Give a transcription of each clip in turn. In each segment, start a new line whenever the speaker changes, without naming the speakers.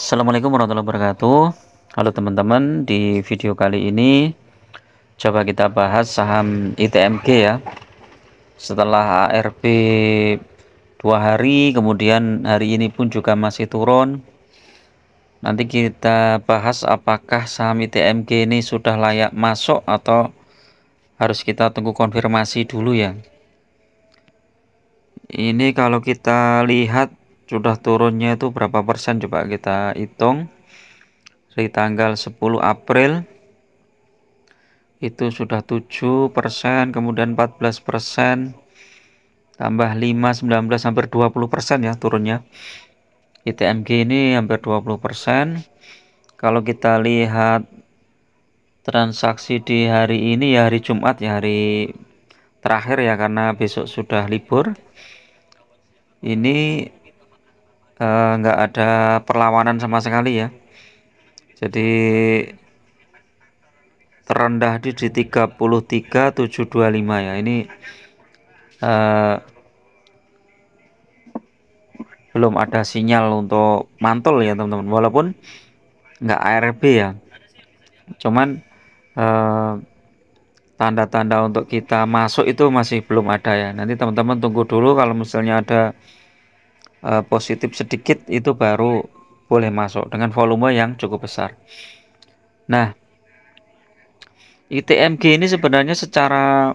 Assalamualaikum warahmatullahi wabarakatuh Halo teman-teman di video kali ini coba kita bahas saham ITMG ya setelah ARB dua hari kemudian hari ini pun juga masih turun nanti kita bahas apakah saham ITMG ini sudah layak masuk atau harus kita tunggu konfirmasi dulu ya ini kalau kita lihat sudah turunnya itu berapa persen coba kita hitung dari tanggal 10 April itu sudah 7 persen kemudian 14 persen tambah 5 19 hampir 20 persen ya turunnya ITMG ini hampir 20 persen kalau kita lihat transaksi di hari ini ya hari Jumat ya hari terakhir ya karena besok sudah libur ini Eh, nggak uh, ada perlawanan sama sekali ya jadi terendah di, di 33725 ya ini uh, belum ada sinyal untuk mantul ya teman-teman walaupun nggak ARB ya cuman eh, tanda-tanda uh, tanda -tanda untuk kita masuk itu masih belum ada ya nanti teman-teman tunggu dulu kalau misalnya ada uh, positif sedikit itu baru boleh masuk dengan volume yang cukup besar. Nah, ITMG ini sebenarnya secara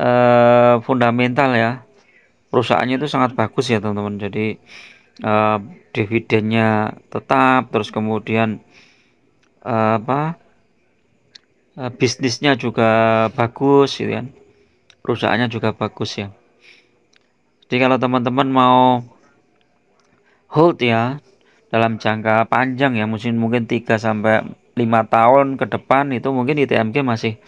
uh, fundamental ya perusahaannya itu sangat bagus ya teman-teman. Jadi uh, dividennya tetap, terus kemudian uh, apa uh, bisnisnya juga bagus, gitu kan? Perusahaannya juga bagus ya. Jadi kalau teman-teman mau hold ya dalam jangka panjang ya mungkin mungkin 3 sampai 5 tahun ke depan itu mungkin ITMG masih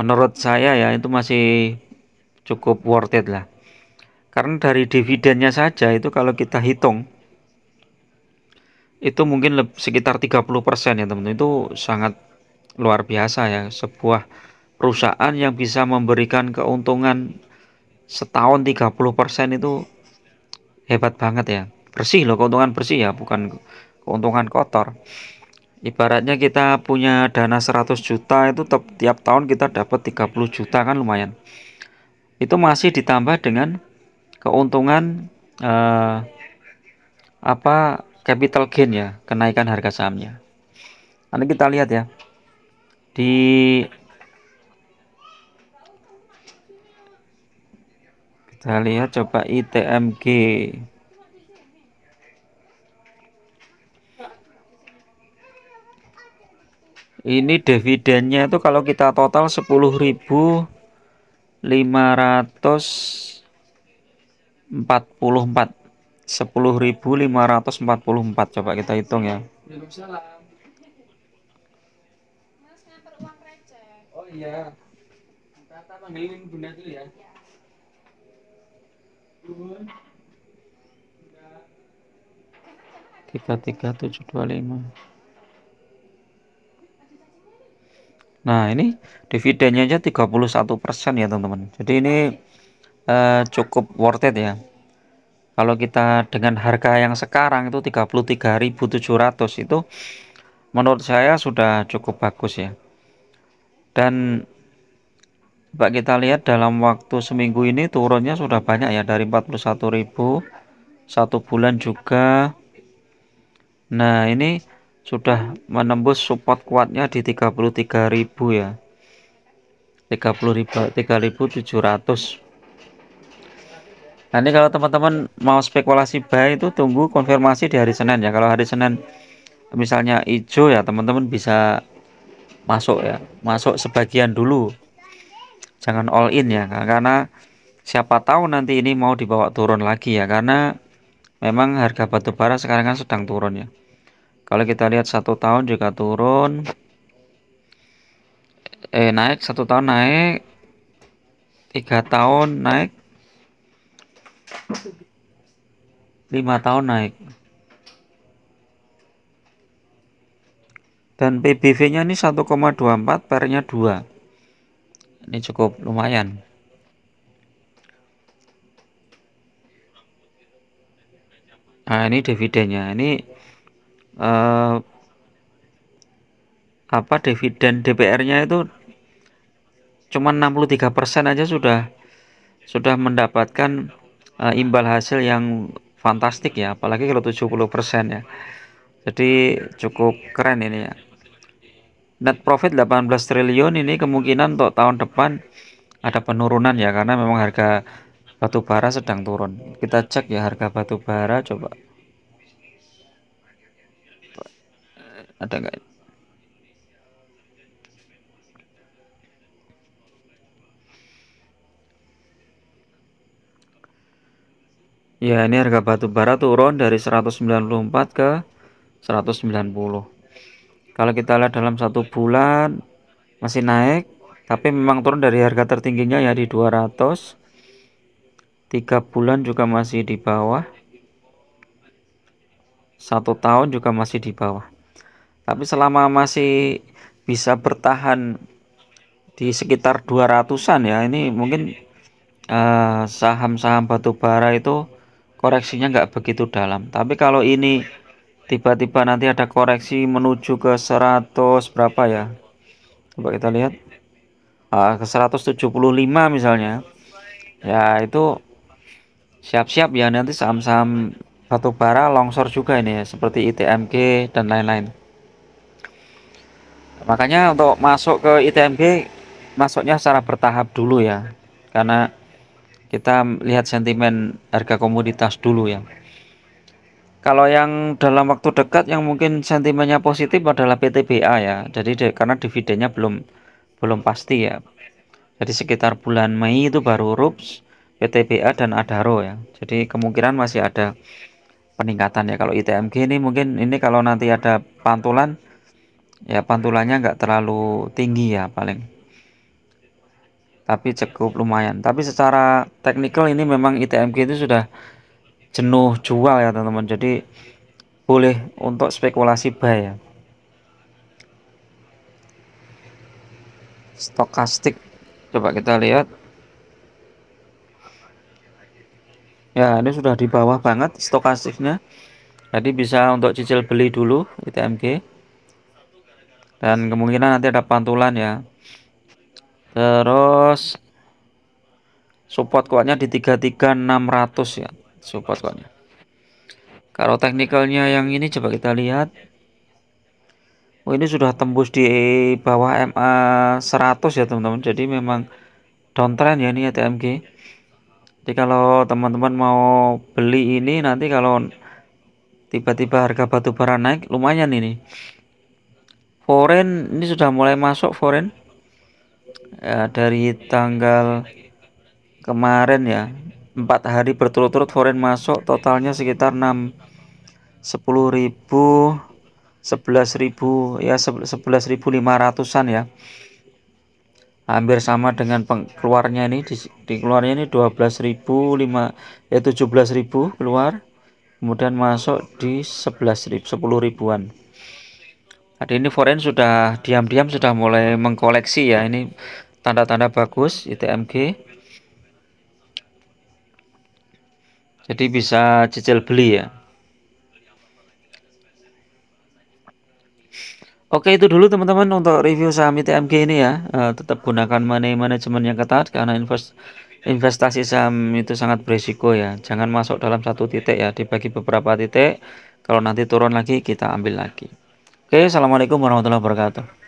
menurut saya ya itu masih cukup worth it lah. Karena dari dividennya saja itu kalau kita hitung itu mungkin lebih, sekitar 30% ya teman-teman itu sangat luar biasa ya sebuah perusahaan yang bisa memberikan keuntungan setahun 30% itu hebat banget ya bersih loh keuntungan bersih ya bukan keuntungan kotor ibaratnya kita punya dana 100 juta itu tiap, tahun kita dapat 30 juta kan lumayan itu masih ditambah dengan keuntungan eh, apa capital gain ya kenaikan harga sahamnya nanti kita lihat ya di Kita nah, lihat coba ITMG. Ini dividennya itu kalau kita total 10.544 10.544 coba kita hitung ya. Oh iya. empat panggilin Bunda dulu ya. 33725. Nah ini dividennya aja 31% persen ya teman-teman jadi ini eh, cukup worth it ya kalau kita dengan harga yang sekarang itu 33.700 itu menurut saya sudah cukup bagus ya dan Pak kita lihat dalam waktu seminggu ini turunnya sudah banyak ya dari 41.000 satu bulan juga nah ini sudah menembus support kuatnya di 33.000 ya 30.000 3.700 nah ini kalau teman-teman mau spekulasi buy itu tunggu konfirmasi di hari Senin ya kalau hari Senin misalnya hijau ya teman-teman bisa masuk ya masuk sebagian dulu jangan all in ya karena siapa tahu nanti ini mau dibawa turun lagi ya karena memang harga batu bara sekarang kan sedang turun ya kalau kita lihat satu tahun juga turun eh naik satu tahun naik tiga tahun naik lima tahun naik dan PBV nya ini 1,24 pernya 2 ini cukup lumayan nah ini dividennya ini eh, apa dividen DPR nya itu cuma 63% aja sudah sudah mendapatkan eh, imbal hasil yang fantastik ya apalagi kalau 70% ya jadi cukup keren ini ya net profit 18 triliun ini kemungkinan untuk tahun depan ada penurunan ya karena memang harga batu bara sedang turun kita cek ya harga batu bara coba ada enggak ya ini harga batu bara turun dari 194 ke 190 kalau kita lihat dalam satu bulan masih naik tapi memang turun dari harga tertingginya ya di 200 tiga bulan juga masih di bawah satu tahun juga masih di bawah tapi selama masih bisa bertahan di sekitar 200an ya ini mungkin eh, saham-saham uh, saham batubara itu koreksinya nggak begitu dalam tapi kalau ini tiba-tiba nanti ada koreksi menuju ke 100 berapa ya coba kita lihat uh, ke 175 misalnya ya itu siap-siap ya nanti saham-saham batu bara longsor juga ini ya, seperti ITMG dan lain-lain makanya untuk masuk ke ITMG masuknya secara bertahap dulu ya karena kita lihat sentimen harga komoditas dulu ya kalau yang dalam waktu dekat yang mungkin sentimennya positif adalah PTBA ya. Jadi de, karena dividennya belum belum pasti ya. Jadi sekitar bulan Mei itu baru RUPS, PTBA dan Adaro ya. Jadi kemungkinan masih ada peningkatan ya kalau ITMG ini mungkin ini kalau nanti ada pantulan ya pantulannya nggak terlalu tinggi ya paling tapi cukup lumayan tapi secara teknikal ini memang ITMG itu sudah jenuh jual ya teman-teman jadi boleh untuk spekulasi buy ya stokastik coba kita lihat ya ini sudah di bawah banget stokastiknya jadi bisa untuk cicil beli dulu ITMG dan kemungkinan nanti ada pantulan ya terus support kuatnya di 33600 ya support code ya. Kalau teknikalnya yang ini coba kita lihat. Oh, ini sudah tembus di bawah MA 100 ya, teman-teman. Jadi memang downtrend ya ini ATMG. Ya, Jadi kalau teman-teman mau beli ini nanti kalau tiba-tiba harga batu bara naik lumayan ini. Foreign ini sudah mulai masuk foreign ya, dari tanggal kemarin ya empat hari berturut-turut foreign masuk totalnya sekitar 6 sepuluh ribu sebelas ribu ya 11.500an ya hampir sama dengan keluarnya ini di, di keluarnya ini 12.000 ya, tujuh ya 17.000 keluar kemudian masuk di 11.000 sepuluh ribuan Nah, ini foreign sudah diam-diam sudah mulai mengkoleksi ya ini tanda-tanda bagus ITMG jadi bisa cicil beli ya Oke itu dulu teman-teman untuk review saham ITMG ini ya eh, tetap gunakan money management yang ketat karena invest investasi saham itu sangat berisiko ya jangan masuk dalam satu titik ya dibagi beberapa titik kalau nanti turun lagi kita ambil lagi Oke Assalamualaikum warahmatullahi wabarakatuh